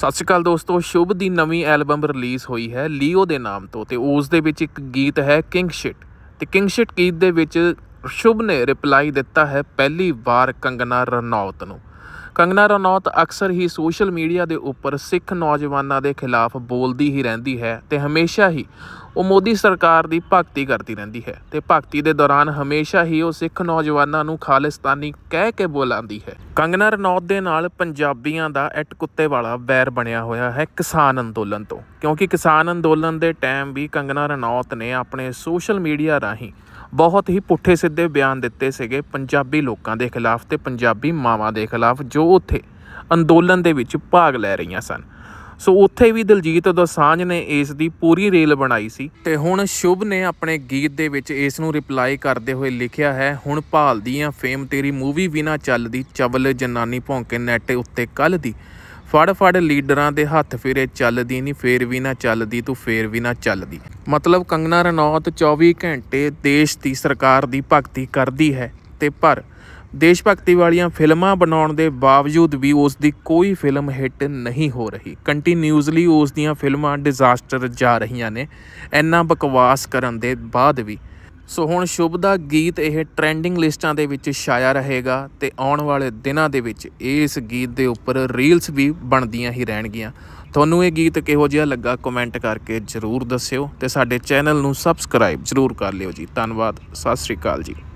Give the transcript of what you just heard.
ਸਤਿ ਸ਼੍ਰੀ ਅਕਾਲ ਦੋਸਤੋ ਸ਼ੁਭ ਦੀ ਨਵੀਂ ਐਲਬਮ ਰਿਲੀਜ਼ ਹੋਈ ਹੈ ਲੀਓ ਦੇ ਨਾਮ ਤੋਂ ਤੇ ਉਸ ਦੇ ਵਿੱਚ ਇੱਕ ਗੀਤ ਹੈ ਕਿੰਗ ਸ਼ਿਟ ਤੇ ਕਿੰਗ ਸ਼ਿਟ ਗੀਤ ਦੇ ਵਿੱਚ ਸ਼ੁਭ ਨੇ ਰਿਪਲਾਈ ਦਿੱਤਾ ਹੈ ਪਹਿਲੀ ਵਾਰ ਕੰਗਨਾ ਰਣੌਤ ਨੂੰ ਕੰਗਨਾ ਰਣੌਤ ਅਕਸਰ ਹੀ ਸੋਸ਼ਲ ਮੀਡੀਆ ਦੇ ਉੱਪਰ ਸਿੱਖ ਨੌਜਵਾਨਾਂ ਦੇ ਖਿਲਾਫ ਬੋਲਦੀ ਹੀ ਰਹਿੰਦੀ ਹੈ ਤੇ ਹਮੇਸ਼ਾ ਹੀ ਉਹ ਮੋਦੀ ਸਰਕਾਰ ਦੀ ਭਗਤੀ ਕਰਦੀ ਰਹਿੰਦੀ ਹੈ ਤੇ ਭਗਤੀ ਦੇ ਦੌਰਾਨ ਹਮੇਸ਼ਾ ਹੀ ਉਹ ਸਿੱਖ ਨੌਜਵਾਨਾਂ ਨੂੰ ਖਾਲਿਸਤਾਨੀ ਕਹਿ ਕੇ ਬੁਲਾਉਂਦੀ ਹੈ ਕੰਗਨਾ ਰਣੌਤ ਦੇ ਨਾਲ ਪੰਜਾਬੀਆਂ ਦਾ ਐਟ ਕੁੱਤੇ ਵਾਲਾ ਵੈਰ ਬਣਿਆ ਹੋਇਆ ਹੈ ਕਿਸਾਨ ਅੰਦੋਲਨ ਤੋਂ ਕਿਉਂਕਿ ਕਿਸਾਨ ਅੰਦੋਲਨ ਦੇ ਟਾਈਮ ਵੀ ਕੰਗਨਾ ਰਣੌਤ ਨੇ ਆਪਣੇ ਸੋਸ਼ਲ ਮੀਡੀਆ ਰਾਹੀਂ ਬਹੁਤ ਹੀ ਪੁੱਠੇ ਸਿੱਧੇ ਬਿਆਨ ਦਿੱਤੇ ਸੀਗੇ ਪੰਜਾਬੀ ਲੋਕਾਂ ਦੇ ਖਿਲਾਫ ਤੇ ਪੰਜਾਬੀ ਮਾਵਾਂ ਦੇ ਖਿਲਾਫ ਜੋ ਉੱਥੇ ਅੰਦੋਲਨ ਦੇ ਵਿੱਚ ਭਾਗ ਲੈ ਰਹੀਆਂ ਸਨ ਸੋ ਉੱਥੇ ਵੀ ਦਿਲਜੀਤ ਦੋਸਾਂਝ ਨੇ ਇਸ ਦੀ ਪੂਰੀ ਰੇਲ ਬਣਾਈ ਸੀ ਤੇ ਹੁਣ ਸ਼ੁਭ ਨੇ ਆਪਣੇ ਗੀਤ ਦੇ ਵਿੱਚ ਇਸ ਨੂੰ ਰਿਪਲਾਈ ਕਰਦੇ ਹੋਏ ਲਿਖਿਆ ਹੈ ਹੁਣ ਭਾਲਦੀ ਆ ਫੇਮ ਤੇਰੀ ਮੂਵੀ ਵੀ ਨਾ ਚੱਲਦੀ ਚਵਲ ਜਨਾਨੀ ਭੌਂਕੇ ਨੈਟ ਉੱਤੇ ਕੱਲ ਦੀ ਫੜ ਫੜ ਲੀਡਰਾਂ ਦੇ ਹੱਥ ਫਿਰੇ ਚੱਲਦੀ ਨਹੀਂ ਫੇਰ ਵੀ ਨਾ ਚੱਲਦੀ ਤੂੰ ਫੇਰ ਵੀ ਨਾ ਚੱਲਦੀ ਮਤਲਬ ਕੰਗਨਾ ਰਣੌਤ 24 ਘੰਟੇ ਦੇਸ਼ ਦੀ ਸਰਕਾਰ ਦੀ ਭਗਤੀ ਕਰਦੀ ਹੈ ਤੇ ਪਰ ਦੇਸ਼ ਭਗਤੀ ਵਾਲੀਆਂ ਫਿਲਮਾਂ ਬਣਾਉਣ ਦੇ ਬਾਵਜੂਦ ਵੀ ਉਸ ਦੀ ਕੋਈ ਫਿਲਮ ਹਿੱਟ ਨਹੀਂ ਹੋ ਰਹੀ ਕੰਟੀਨਿਊਸਲੀ ਉਸ ਦੀਆਂ ਫਿਲਮਾਂ ਡਿਜ਼ਾਸਟਰ ਜਾ ਰਹੀਆਂ ਨੇ ਇੰਨਾ ਬਕਵਾਸ ਕਰਨ ਦੇ ਬਾਅਦ ਵੀ ਸੋ ਹੁਣ ਸ਼ੁਭ ਦਾ ਗੀਤ ਇਹ ਟ੍ਰੈਂਡਿੰਗ ਲਿਸਟਾਂ ਦੇ ਵਿੱਚ ਛਾਇਆ ਰਹੇਗਾ ਤੇ ਆਉਣ ਵਾਲੇ ਦਿਨਾਂ ਦੇ ਵਿੱਚ ਇਸ ਗੀਤ ਦੇ ਉੱਪਰ ਰੀਲਸ ਵੀ ਬਣਦੀਆਂ ਹੀ ਰਹਿਣਗੀਆਂ ਤੁਹਾਨੂੰ ਇਹ ਗੀਤ ਕਿਹੋ ਜਿਹਾ ਲੱਗਾ ਕਮੈਂਟ ਕਰਕੇ ਜਰੂਰ ਦੱਸਿਓ ਤੇ ਸਾਡੇ ਚੈਨਲ ਨੂੰ ਸਬਸਕ੍ਰਾਈਬ ਜਰੂਰ ਕਰ ਲਿਓ ਜੀ ਧੰਨਵਾਦ ਸਤਿ ਸ੍ਰੀ ਅਕਾਲ ਜੀ